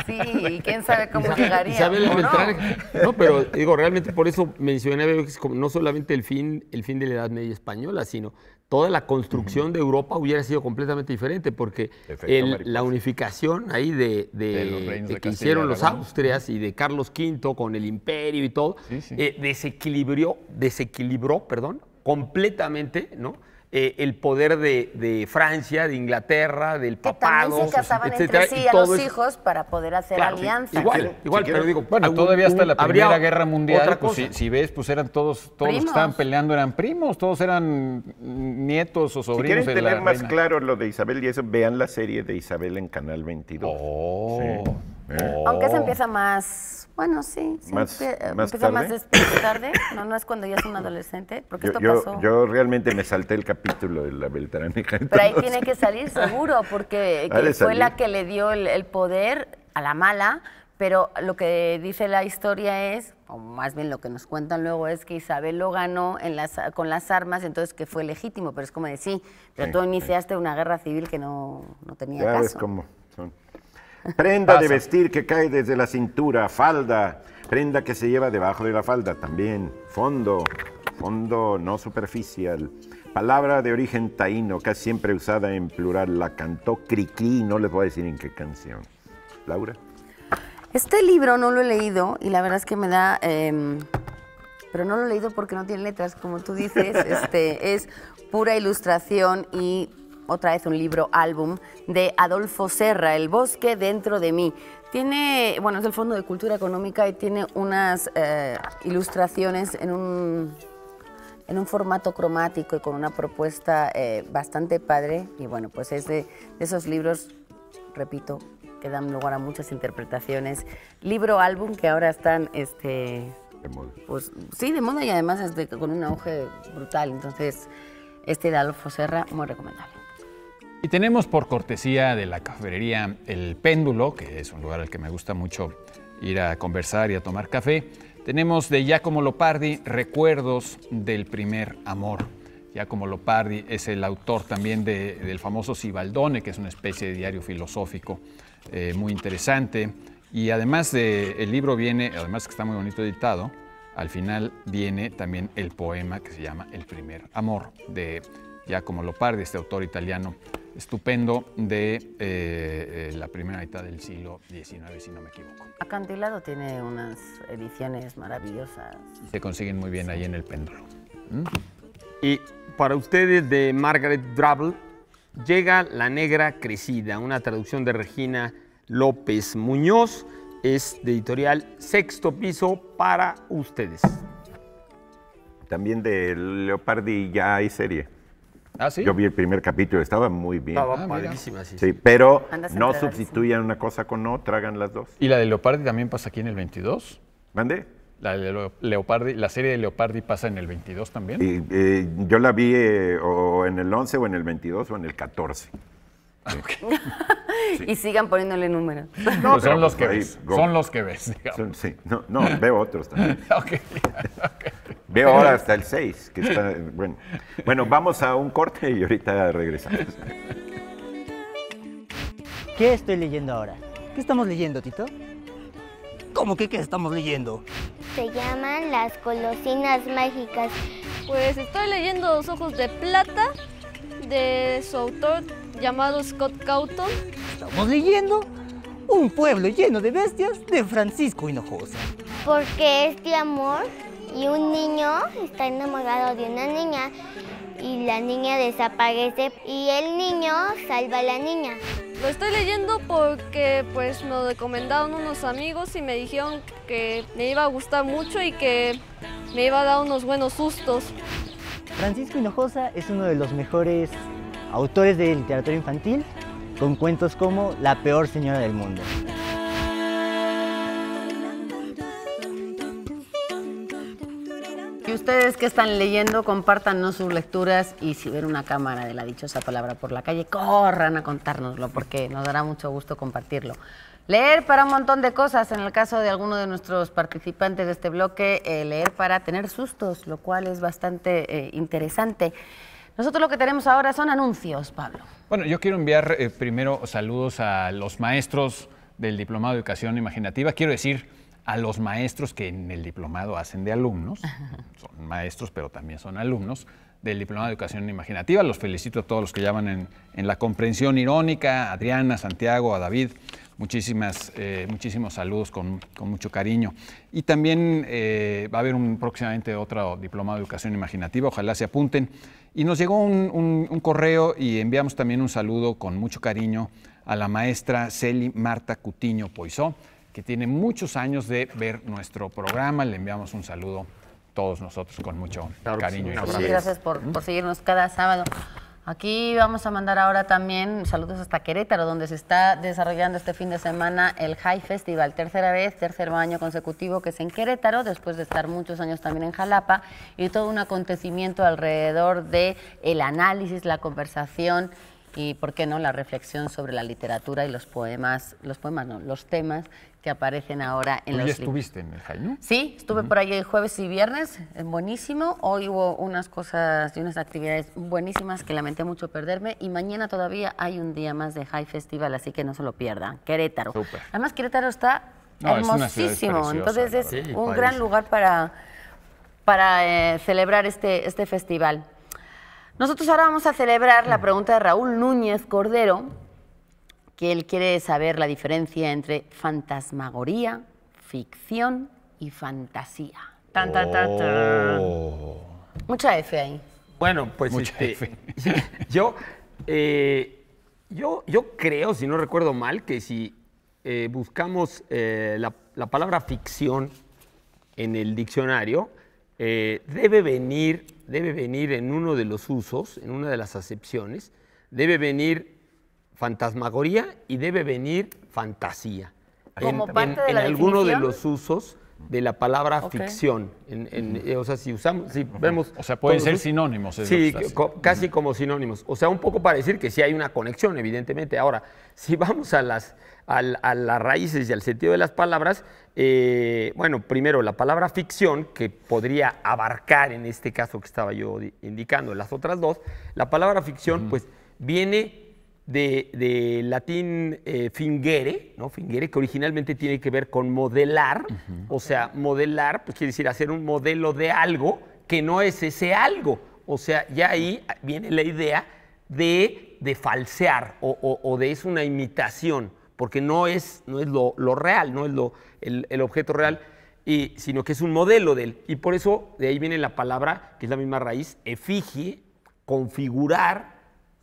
Sí, que quién sabe cómo llegaría. no? no? pero digo, realmente por eso mencioné no solamente el fin, el fin de la Edad Media Española, sino toda la construcción de Europa hubiera sido completamente diferente, porque la unificación ahí de, que hicieron los Austrias y de Carlos V con el imperio y todo, eh, desequilibró, desequilibró perdón, completamente, ¿no? Eh, el poder de, Francia, de Inglaterra, del papado. Que también se casaban entre sí a los hijos para poder hacer alianzas. Igual, igual, pero digo, bueno, todavía hasta la Primera Guerra Mundial, pues, si, ves, pues eran todos, todos los que estaban peleando eran primos, todos eran nietos o sobrinos. Si quieren tener más claro lo de Isabel y vean la serie de Isabel en Canal 22. Aunque se oh. empieza más bueno, sí, sí más, eh, más, tarde. Este, no, es cuando ya es un adolescente, porque esto pasó. Yo realmente me salté el capítulo de la Beltraneja. Pero ahí tiene que salir seguro, porque fue la que le dio el, poder a la mala, pero lo que dice la historia es, o más bien lo que nos cuentan luego es que Isabel lo ganó en las, con las armas, entonces que fue legítimo, pero es como decir, pero tú iniciaste una guerra civil que no, no tenía ya caso. Ves cómo son. Prenda de vestir que cae desde la cintura, falda, prenda que se lleva debajo de la falda también, fondo, fondo no superficial. Palabra de origen taíno, casi siempre usada en plural, la cantó Cricri, no les voy a decir en qué canción. Laura. Este libro no lo he leído y la verdad es que me da... Em, pero no lo he leído porque no tiene letras, como tú dices, este, es pura ilustración y otra vez un libro álbum de Adolfo Serra, El bosque dentro de mí. Tiene, bueno, es del Fondo de Cultura Económica y tiene unas eh, ilustraciones en un, en un formato cromático y con una propuesta eh, bastante padre. Y bueno, pues es de, esos libros, repito, que dan lugar a muchas interpretaciones. Libro, álbum que ahora están este, de moda. Pues sí, de moda y además es con un auge brutal. Entonces, este de Adolfo Serra, muy recomendable. Y tenemos por cortesía de la cafetería El Péndulo, que es un lugar al que me gusta mucho ir a conversar y a tomar café. Tenemos de Giacomo Lopardi Recuerdos del primer amor. Giacomo Lopardi es el autor también del famoso Sibaldone, que es una especie de diario filosófico eh, muy interesante. Y además del libro viene, además que está muy bonito editado, al final viene también el poema que se llama El primer amor de Giacomo Lopardi, este autor italiano estupendo de eh, eh, la primera mitad del siglo XIX, si no me equivoco. Acantilado tiene unas ediciones maravillosas. Se consiguen muy bien ahí en el péndulo. Y para ustedes de Margaret Drabble, llega La Negra Crecida, una traducción de Regina López Muñoz, es de editorial Sexto Piso para ustedes. También de Leopardi ya hay serie. ¿Ah, yo vi el primer capítulo, estaba muy bien. Estaba ah, sí, Pero no sustituyan una cosa con otra, hagan las dos. ¿Y la de Leopardi también pasa aquí en el 22? ¿Mande? La, de Leopardi, la serie de Leopardi pasa en el 22 también. Eh, yo la vi eh, o en el 11 o en el 22 o en el 14. Y sigan poniéndole números. son, los que ves, son los que ves. Sí, no, veo otros también. okay. Veo ahora hasta el 6. bueno. vamos a un corte y ahorita regresamos. ¿Qué estoy leyendo ahora? ¿Qué estamos leyendo, Tito? ¿Cómo que qué estamos leyendo? Se llaman las colosinas mágicas. Pues estoy leyendo Los Ojos de Plata de su autor llamado Scott Cawthon. Estamos leyendo Un pueblo lleno de bestias de Francisco Hinojosa. Porque este amor? y un niño está enamorado de una niña y la niña desaparece y el niño salva a la niña. Lo estoy leyendo porque pues me lo recomendaron unos amigos y me dijeron que me iba a gustar mucho y que me iba a dar unos buenos sustos. Francisco Hinojosa es uno de los mejores autores de literatura infantil con cuentos como La peor señora del mundo. Y ustedes que están leyendo, compártanos sus lecturas y si ven una cámara de la dichosa palabra por la calle, corran a contárnoslo porque nos dará mucho gusto compartirlo. Leer para un montón de cosas, en el caso de alguno de nuestros participantes de este bloque, eh, leer para tener sustos, lo cual es bastante eh, interesante. Nosotros lo que tenemos ahora son anuncios, Pablo. Bueno, yo quiero enviar eh, primero saludos a los maestros del Diplomado de Educación Imaginativa. Quiero decir a los maestros que en el diplomado hacen de alumnos, son maestros pero también son alumnos, del Diplomado de Educación Imaginativa. Los felicito a todos los que llaman en, en la comprensión irónica, Adriana, Santiago, a David. Muchísimas, eh, muchísimos saludos con, mucho cariño. Y también eh, va a haber un, próximamente otro Diplomado de Educación Imaginativa, ojalá se apunten. Y nos llegó un, un correo y enviamos también un saludo con mucho cariño a la maestra Celi Marta Cutiño Poizó que tiene muchos años de ver nuestro programa. Le enviamos un saludo todos nosotros con mucho cariño. y gracias por, por seguirnos cada sábado. Aquí vamos a mandar ahora también saludos hasta Querétaro, donde se está desarrollando este fin de semana el High Festival, tercera vez, tercer año consecutivo que es en Querétaro, después de estar muchos años también en Jalapa, y todo un acontecimiento alrededor de el análisis, la conversación y, ¿por qué no?, la reflexión sobre la literatura y los poemas, los poemas no, los temas que aparecen ahora en los... ¿Ya estuviste en el ¿no? Sí, estuve por ahí jueves y viernes, eh, buenísimo. Hoy hubo unas cosas y unas actividades buenísimas que lamenté mucho perderme y mañana todavía hay un día más de High Festival, así que no se lo pierdan. Querétaro. Además, Querétaro está hermosísimo, entonces es un gran lugar para, para eh, celebrar este, este festival. Nosotros ahora vamos a celebrar la mm. pregunta de Raúl Núñez Cordero, que él quiere saber la diferencia entre fantasmagoría, ficción y fantasía. Tan, oh. Mucha F ahí. Bueno, pues Mucha este, F. yo, eh, yo, yo creo, si no recuerdo mal, que si eh, buscamos eh, la, palabra ficción en el diccionario, debe venir debe venir en uno de los usos, en una de las acepciones, debe venir fantasmagoría y debe venir fantasía. Como en, de alguno de los usos de la palabra ficción. Eh, o sea, si usamos, si vemos... O sea, pueden ser sinónimos. sí, casi como sinónimos. O sea, un poco para decir que sí hay una conexión, evidentemente. Ahora, si vamos a las raíces y al sentido de las palabras, eh, bueno, primero la palabra ficción, que podría abarcar en este caso que estaba yo indicando, las otras dos, la palabra ficción pues viene de, latín eh, fingere, ¿no? Fingere, que originalmente tiene que ver con modelar, o sea, modelar, pues quiere decir hacer un modelo de algo que no es ese algo, o sea, ya ahí viene la idea de, de falsear o, de es una imitación, porque no es, no es lo real, no es lo el, objeto real, y, sino que es un modelo de él. Y por eso de ahí viene la palabra, que es la misma raíz, efigie, configurar,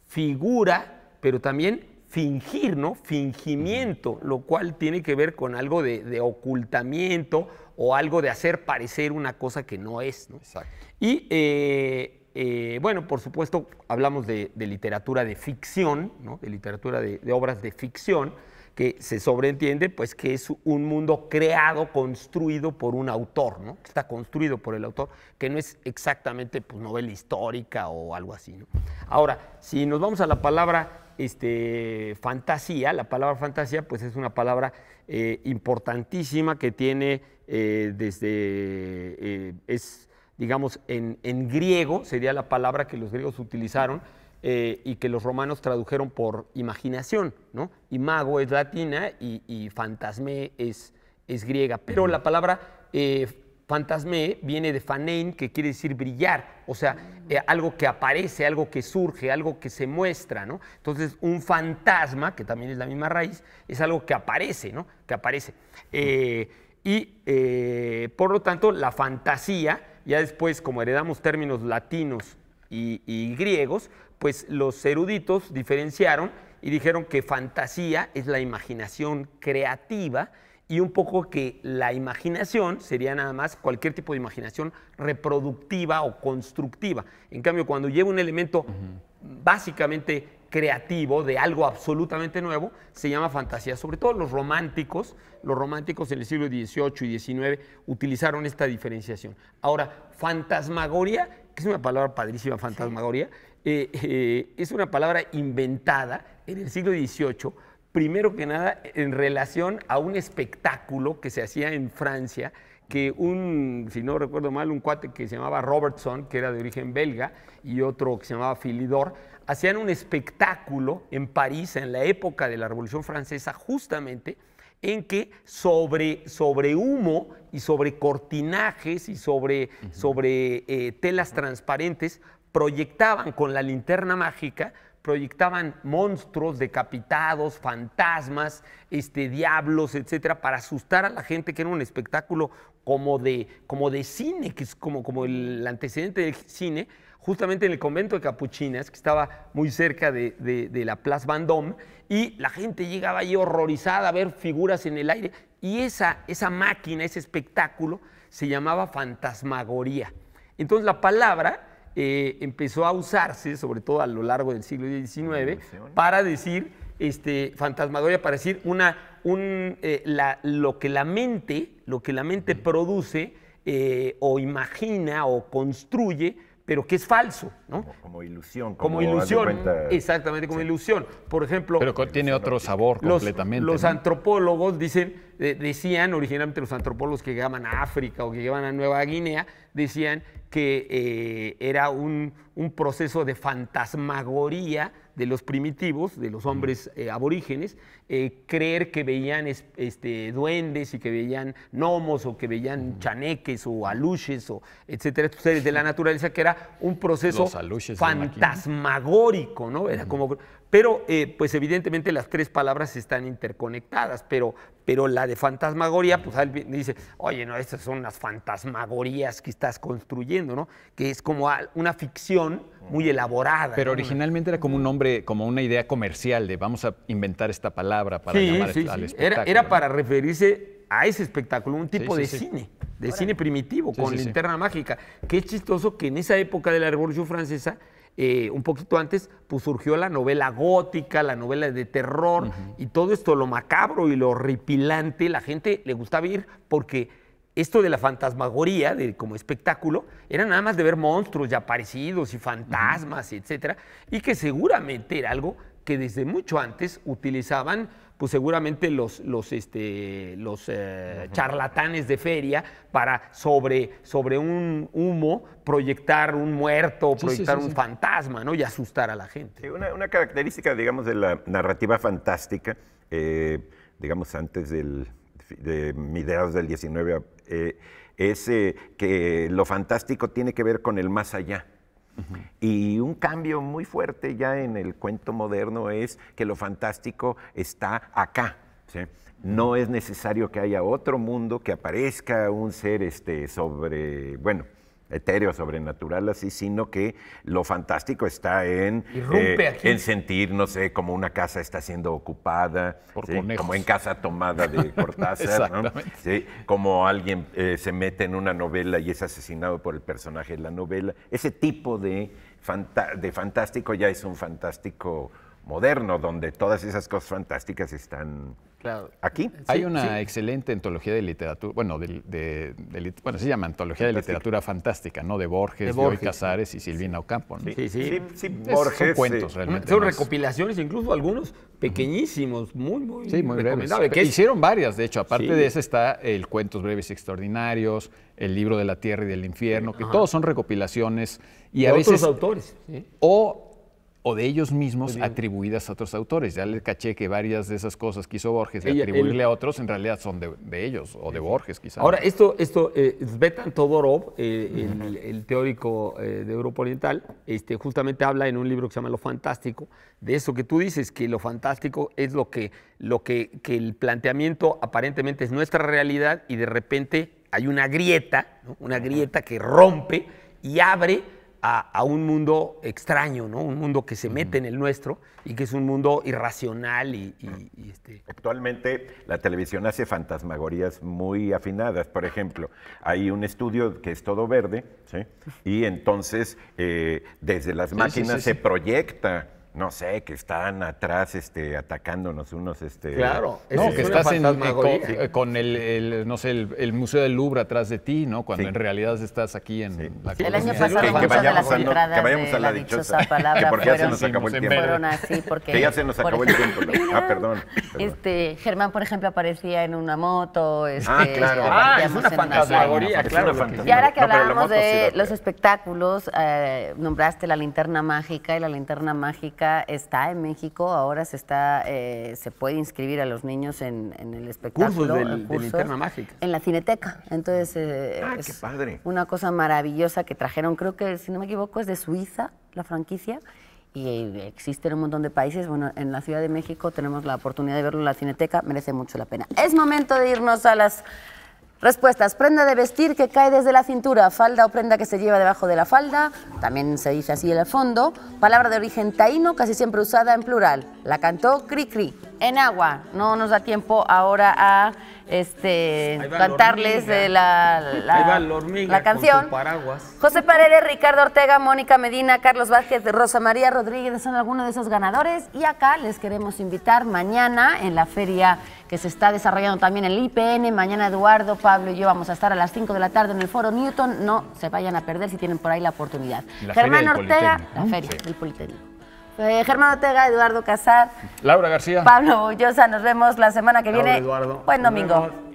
figura, pero también fingir, ¿no? Fingimiento, lo cual tiene que ver con algo de, ocultamiento o algo de hacer parecer una cosa que no es, Exacto. Y eh, eh, bueno, por supuesto, hablamos de, literatura de ficción, De literatura de obras de ficción que se sobreentiende pues que es un mundo creado, construido por un autor, ¿no? Está construido por el autor, que no es exactamente pues, novela histórica o algo así, ¿no? Ahora, si nos vamos a la palabra este, fantasía, la palabra fantasía pues es una palabra eh, importantísima que tiene eh, desde, eh, es digamos en, en griego, sería la palabra que los griegos utilizaron, eh, y que los romanos tradujeron por imaginación, ¿no? mago es latina y, fantasmé es, griega. Pero la palabra eh, fantasmé viene de fanein, que quiere decir brillar, o sea, eh, algo que aparece, algo que surge, algo que se muestra, ¿no? Entonces, un fantasma, que también es la misma raíz, es algo que aparece, ¿no? Que aparece. y por lo tanto, la fantasía, ya después, como heredamos términos latinos y griegos, pues los eruditos diferenciaron y dijeron que fantasía es la imaginación creativa y un poco que la imaginación sería nada más cualquier tipo de imaginación reproductiva o constructiva. En cambio, cuando lleva un elemento básicamente creativo de algo absolutamente nuevo, se llama fantasía. Sobre todo los románticos, los románticos en el siglo XVIII y XIX utilizaron esta diferenciación. Ahora, fantasmagoria, que es una palabra padrísima, fantasmagoria, eh, eh, es una palabra inventada en el siglo XVIII, primero que nada en relación a un espectáculo que se hacía en Francia, que un, si no recuerdo mal, un cuate que se llamaba Robertson, que era de origen belga, y otro que se llamaba Filidor, hacían un espectáculo en París en la época de la Revolución Francesa, justamente en que sobre, sobre humo y sobre cortinajes y sobre, sobre eh, telas transparentes proyectaban con la linterna mágica, proyectaban monstruos, decapitados, fantasmas, este, diablos, etcétera, para asustar a la gente, que era un espectáculo como de, como de cine, que es como, como el antecedente del cine, justamente en el convento de capuchinas, que estaba muy cerca de, la Place Vendôme, y la gente llegaba ahí horrorizada a ver figuras en el aire, y esa, esa máquina, ese espectáculo, se llamaba fantasmagoría. Entonces la palabra eh, empezó a usarse, sobre todo a lo largo del siglo XIX, para decir este, fantasmagoria, para decir una, un, eh, lo que la mente, lo que la mente produce eh, o imagina o construye, pero que es falso, ¿no? Como, ilusión. Como, ilusión, exactamente, como ilusión. Por ejemplo... Pero tiene otro sabor completamente. Los antropólogos dicen, decían, originalmente los antropólogos que llegaban a África o que llegaban a Nueva Guinea, decían que eh, era un, proceso de fantasmagoría de los primitivos, de los hombres eh, aborígenes, eh, creer que veían este, duendes y que veían gnomos o que veían chaneques o aluches o etcétera, de la naturaleza, que era un proceso fantasmagórico, ¿no? Era como pero, eh, pues evidentemente las tres palabras están interconectadas, pero, pero la de fantasmagoría, pues alguien dice, oye, no, estas son las fantasmagorías que estás construyendo, ¿no? Que es como una ficción muy elaborada. Pero originalmente era como un nombre, como una idea comercial de vamos a inventar esta palabra para llamar sí, al sí. espectáculo. Era, para referirse a ese espectáculo, un tipo de cine de cine primitivo, con linterna mágica. mágica. Qué chistoso que en esa época de la Revolución Francesa eh, un poquito antes, pues surgió la novela gótica, la novela de terror y todo esto, lo macabro y lo horripilante, la gente le gustaba ir porque esto de la fantasmagoría, de, como espectáculo, era nada más de ver monstruos ya aparecidos y fantasmas, etc., etcétera, y que seguramente era algo que desde mucho antes utilizaban pues seguramente los, los, este, eh, charlatanes de feria para sobre, sobre un humo proyectar un muerto, proyectar un fantasma, ¿no? Y asustar a la gente. Una, característica, digamos, de la narrativa fantástica, eh, digamos, antes del, de mediados del 19, eh, es que lo fantástico tiene que ver con el más allá. Y un cambio muy fuerte ya en el cuento moderno es que lo fantástico está acá. No es necesario que haya otro mundo, que aparezca un ser este, sobre, bueno, etéreo, sobrenatural, así, sino que lo fantástico está en, eh, en sentir, no sé, como una casa está siendo ocupada, como en casa tomada de Cortázar, como alguien eh, se mete en una novela y es asesinado por el personaje de la novela. Ese tipo de, de fantástico ya es un fantástico moderno, donde todas esas cosas fantásticas están aquí. Hay una excelente antología de literatura, bueno, de, se llama antología de literatura fantástica, ¿no? De Borges, de, Borges, Casares y Silvina Ocampo, Sí, sí, sí. Son cuentos realmente. Son recopilaciones, incluso algunos pequeñísimos, muy, muy, sí, muy recomendables. Que Hicieron varias, de hecho, aparte de eso está el Cuentos Breves y Extraordinarios, el libro de la Tierra y del Infierno, que todos son recopilaciones y, a otros autores. O o de ellos mismos atribuidas a otros autores. Ya le caché que varias de esas cosas que hizo Borges de atribuirle a otros en realidad son de, ellos o de Borges quizás. Ahora, esto, esto Svetan eh, Todorov, eh, el, teórico eh, de Europa Oriental, este, justamente habla en un libro que se llama Lo Fantástico, de eso que tú dices, que lo fantástico es lo que, lo que, el planteamiento aparentemente es nuestra realidad y de repente hay una grieta, una grieta que rompe y abre a, un mundo extraño, ¿no? Un mundo que se mete en el nuestro y que es un mundo irracional y, este Actualmente la televisión hace fantasmagorías muy afinadas. Por ejemplo, hay un estudio que es todo verde, Y entonces eh, desde las máquinas se proyecta no sé, que están atrás este, atacándonos unos... Este, claro, eh, no, es que estás eh, con, eh, el, no sé, el, Museo del Louvre atrás de ti, ¿no? Cuando en realidad estás aquí en la sí. El año pasado que, vayamos a, que vayamos a la, dichosa, palabra que ya se nos acabó el tiempo. así porque, que ya se nos acabó el tiempo. ah, perdón, Este, Germán, por ejemplo, aparecía en una moto. Este, ah, claro. Este, ah, es una fantasmagoría, claro. y ahora que hablábamos de los espectáculos, nombraste la linterna mágica y la linterna mágica está en México, ahora se está, eh, se puede inscribir a los niños en, el espectáculo. Cursos, en de En la Cineteca. Entonces, eh, ah, es una cosa maravillosa que trajeron, creo que, si no me equivoco, es de Suiza, la franquicia y en un montón de países. Bueno, en la Ciudad de México tenemos la oportunidad de verlo en la Cineteca, merece mucho la pena. Es momento de irnos a las Respuestas, prenda de vestir que cae desde la cintura, falda o prenda que se lleva debajo de la falda, también se dice así en el fondo, palabra de origen taíno casi siempre usada en plural, la cantó cri cri en agua, no nos da tiempo ahora a este, cantarles eh, la, la, canción. Paraguas. José Paredes, Ricardo Ortega, Mónica Medina, Carlos Vázquez, Rosa María Rodríguez son algunos de esos ganadores. Y acá les queremos invitar mañana en la feria que se está desarrollando también el IPN. Mañana Eduardo, Pablo y yo vamos a estar a las 5 de la tarde en el Foro Newton. No se vayan a perder si tienen por ahí la oportunidad. Germán Ortega, la feria del Politécnico. Germán Ortega, Eduardo Casar. Laura García. Pablo Bullosa, nos vemos la semana que viene. Eduardo. Buen domingo.